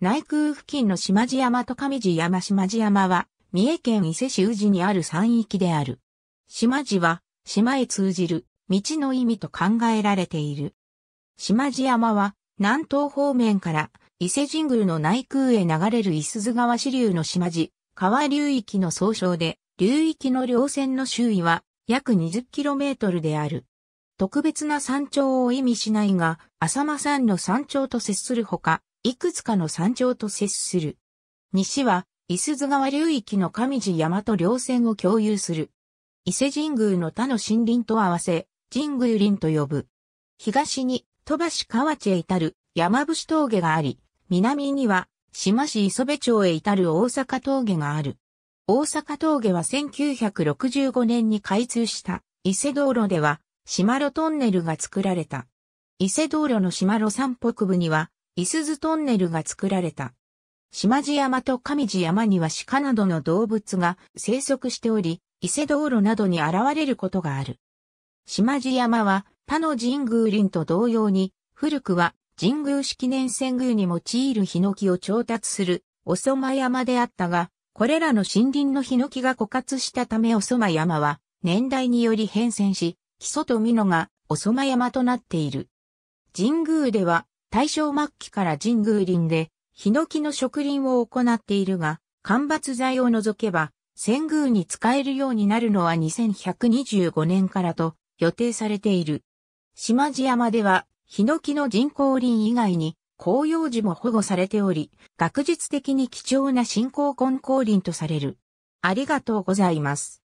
内空付近の島地山と上地山島地山は、三重県伊勢市宇治にある山域である。島地は、島へ通じる、道の意味と考えられている。島地山は、南東方面から、伊勢神宮の内空へ流れる伊鈴川支流の島地、川流域の総称で、流域の両線の周囲は、約 20km である。特別な山頂を意味しないが、浅間山の山頂と接するほか、いくつかの山頂と接する。西は、伊豆津川流域の上地山と稜線を共有する。伊勢神宮の他の森林と合わせ、神宮林と呼ぶ。東に、戸橋河内へ至る山伏峠があり、南には、島市磯部町へ至る大阪峠がある。大阪峠は1965年に開通した伊勢道路では、島路トンネルが作られた。伊勢道路の島路山北部には、伊豆津トンネルが作られた。島地山と上地山には鹿などの動物が生息しており、伊勢道路などに現れることがある。島地山は他の神宮林と同様に、古くは神宮式年遷宮に用いるヒノキを調達するおそま山であったが、これらの森林のヒノキが枯渇したためおそま山は年代により変遷し、木曽と美濃がおそま山となっている。神宮では大正末期から神宮林で、ヒノキの植林を行っているが、間伐材を除けば、仙宮に使えるようになるのは2125年からと予定されている。島地山では、ヒノキの人工林以外に、紅葉樹も保護されており、学術的に貴重な新興根工林とされる。ありがとうございます。